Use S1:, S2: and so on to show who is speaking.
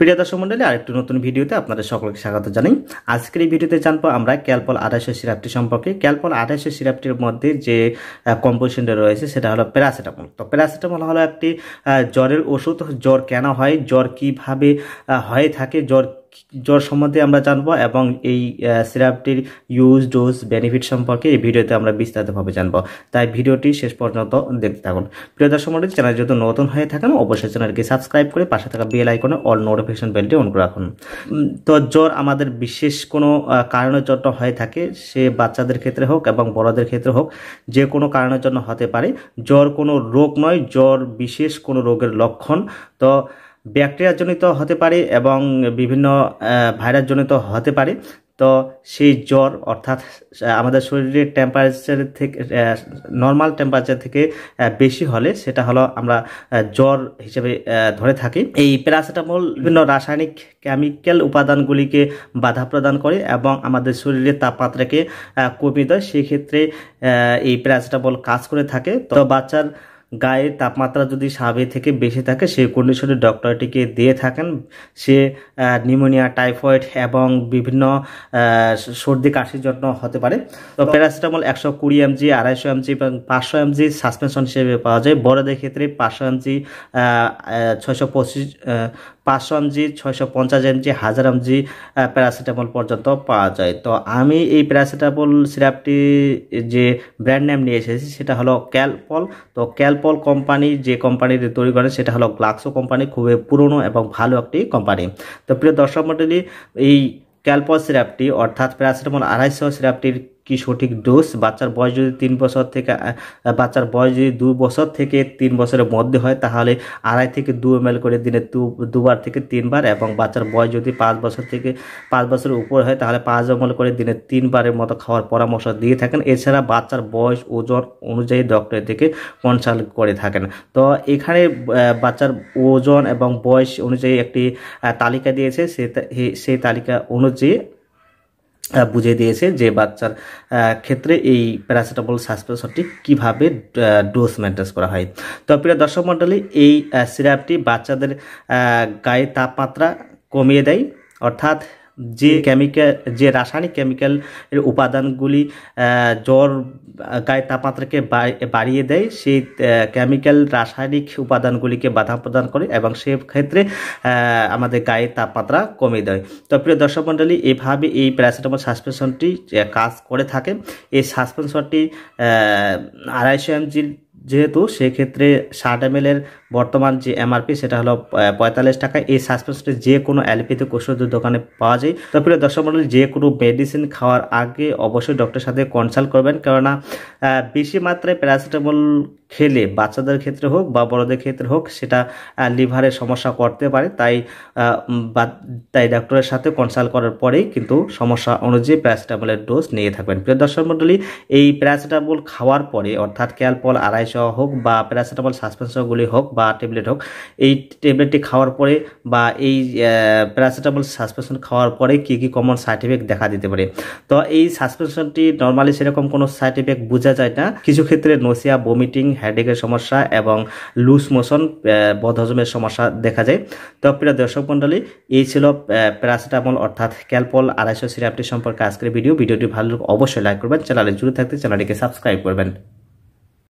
S1: প্রিয় দর্শক মন্ডলী আরেকটি নতুন ভিডিওতে আপনাদের সকলকে স্বাগত জানাই আজকের এই ভিডিওতে জানবো আমরা ক্যালপল আড়াইশো সিরাপটি সম্পর্কে ক্যালপল আড়াইশো সিরাপটির মধ্যে যে কম্পোজিশনটা রয়েছে সেটা হলো প্যারাসিটামল তো প্যারাসিটামল হলো একটি জ্বরের ওষুধ জ্বর কেন হয় জ্বর কিভাবে হয়ে থাকে জ্বর জ্বর সম্বন্ধে আমরা জানবো এবং এই সিরাপটির ইউজ ডোজ বেনিফিট সম্পর্কে এই ভিডিওতে আমরা বিস্তারিতভাবে জানবো তাই ভিডিওটি শেষ পর্যন্ত দেখতে থাকুন প্রিয় দর্শক মন্ডলী চ্যানেল যদি নতুন হয়ে থাকেন অবশ্যই চ্যানেলকে সাবস্ক্রাইব করে পাশে থাকা বেল আইকনে অল নোটিফিকেশন বেলটি অন করে রাখুন তো জ্বর আমাদের বিশেষ কোনো কারণের জন্য হয়ে থাকে সে বাচ্চাদের ক্ষেত্রে হোক এবং বড়দের ক্ষেত্রে হোক যে কোনো কারণের জন্য হতে পারে জ্বর কোনো রোগ নয় জ্বর বিশেষ কোনো রোগের লক্ষণ তো ব্যাকটেরিয়াজনিত হতে পারে এবং বিভিন্ন ভাইরাসজনিত হতে পারে তো সেই জ্বর অর্থাৎ আমাদের শরীরের টেম্পারেচার থেকে নর্মাল টেম্পারেচার থেকে বেশি হলে সেটা হলো আমরা জ্বর হিসেবে ধরে থাকি এই প্যারাসিটামল বিভিন্ন রাসায়নিক কেমিক্যাল উপাদানগুলিকে বাধা প্রদান করে এবং আমাদের শরীরের তাপমাত্রাকে কমিয়ে দেয় সেক্ষেত্রে এই প্যারাসিটামল কাজ করে থাকে তো বাচ্চার গায়ের তাপমাত্রা যদি স্বাভাবিক থেকে বেশি থাকে সেই কন্ডিশনে ডক্টরটিকে দিয়ে থাকেন সে নিউমোনিয়া টাইফয়েড এবং বিভিন্ন সর্দি কাশির জন্য হতে পারে তো প্যারাসিটামল একশো কুড়ি এমজি আড়াইশো এমজি এবং পাঁচশো এমজি সাসপেনশন হিসেবে পাওয়া যায় বড়দের ক্ষেত্রে পাঁচশো এমজি ছয়শো পঁচিশ পাঁচশো এমজি ছয়শো পঞ্চাশ এমজি হাজার এমজি প্যারাসিটামল পর্যন্ত পাওয়া যায় তো আমি এই প্যারাসিটামল সিরাপটি যে ব্র্যান্ড নেম নিয়ে এসেছি সেটা হলো ক্যালপল তো ক্যালপল কোম্পানি যে কোম্পানির তৈরি করে সেটা হলো গ্লাক্সো কোম্পানি খুবই পুরনো এবং ভালো একটি কোম্পানি তো প্রিয় দর্শক মন্ডলী এই ক্যালপল সিরাপটি অর্থাৎ প্যারাসিটামল আড়াইশো সিরাপটির কি সঠিক ডোজ বাচ্চার বয়স যদি তিন বছর থেকে বাচ্চার বয়স যদি দু বছর থেকে তিন বছরের মধ্যে হয় তাহলে আড়াই থেকে দু এম করে দিনে দু দুবার থেকে তিনবার এবং বাচ্চার বয়স যদি পাঁচ বছর থেকে পাঁচ বছরের উপর হয় তাহলে পাঁচ এম করে দিনে তিনবারের মতো খাওয়ার পরামর্শ দিয়ে থাকেন এছাড়া বাচ্চার বয়স ওজন অনুযায়ী ডক্টরের থেকে কনসাল্ট করে থাকেন তো এখানে বাচ্চার ওজন এবং বয়স অনুযায়ী একটি তালিকা দিয়েছে সে সেই তালিকা অনুযায়ী বুঝিয়ে দিয়েছে যে বাচ্চার ক্ষেত্রে এই প্যারাসিটামল সাসপেনশনটি কিভাবে ডোজ মেনটেন করা হয় তো প্রিয় দর্শক মণ্ডলী এই সিরাপটি বাচ্চাদের গায়ে তাপমাত্রা কমিয়ে দেয় অর্থাৎ যে কেমিক্যাল যে রাসায়নিক কেমিক্যাল এর উপাদানগুলি জ্বর গায়ের তাপমাত্রাকে বাড়িয়ে দেয় সেই কেমিক্যাল রাসায়নিক উপাদানগুলিকে বাধা প্রদান করে এবং সে ক্ষেত্রে আমাদের গায়ের তাপমাত্রা কমে দেয় তো প্রিয় দর্শক মণ্ডলী এভাবে এই প্যারাসিটামল সাসপেনশনটি কাজ করে থাকে এই সাসপেনশনটি আড়াইশো এমজির যেহেতু সেক্ষেত্রে ষাট এম বর্তমান যে এমআরপি সেটা হলো পঁয়তাল্লিশ টাকা এই সাসপেন্সটি যে কোনো অ্যালোপ্যাথিক ওষুধের দোকানে পাওয়া যায় তো প্রিয় দর্শক মন্ডল যে কোনো মেডিসিন খাওয়ার আগে অবশ্যই ডক্টরের সাথে কনসাল্ট করবেন কেননা বেশি মাত্রায় প্যারাসিটামল খেলে বাচ্চাদের ক্ষেত্রে হোক বা বড়দের ক্ষেত্রে হোক সেটা লিভারের সমস্যা করতে পারে তাই তাই ডাক্তারের সাথে কনসাল্ট করার পরেই কিন্তু সমস্যা অনুযায়ী প্যারাসিটামলের ডোজ নিয়ে থাকবেন প্রিয় দর্শক মন্ডলী এই প্যারাসিটামল খাওয়ার পরে অর্থাৎ ক্যালপল আড়াইশো সহ হোক বা প্যারাসিটামল সাসপেন্স হোক বা ট্যাবলেট হোক এই ট্যাবলেটটি খাওয়ার পরে বা এই প্যারাসিটামল সাসপেনশন খাওয়ার পরে কী কী কমন সাইড এফেক্ট দেখা দিতে পারে তো এই সাসপেনশনটি নর্মালি সেরকম কোনো সাইড এফেক্ট বোঝা যায় না কিছু ক্ষেত্রে নোসিয়া বমিটিং হেডেকের সমস্যা এবং লুজ মোশন বদহজমের সমস্যা দেখা যায় তো প্রিয় দর্শক মণ্ডলী এই ছিল প্যারাসিটামল অর্থাৎ ক্যালপল আড়াইশো সিরাপটি সম্পর্কে আজকের ভিডিও ভিডিওটি ভালো অবশ্যই লাইক করবেন চ্যানেলে জুড়ে থাকতে চ্যানেলটিকে সাবস্ক্রাইব করবেন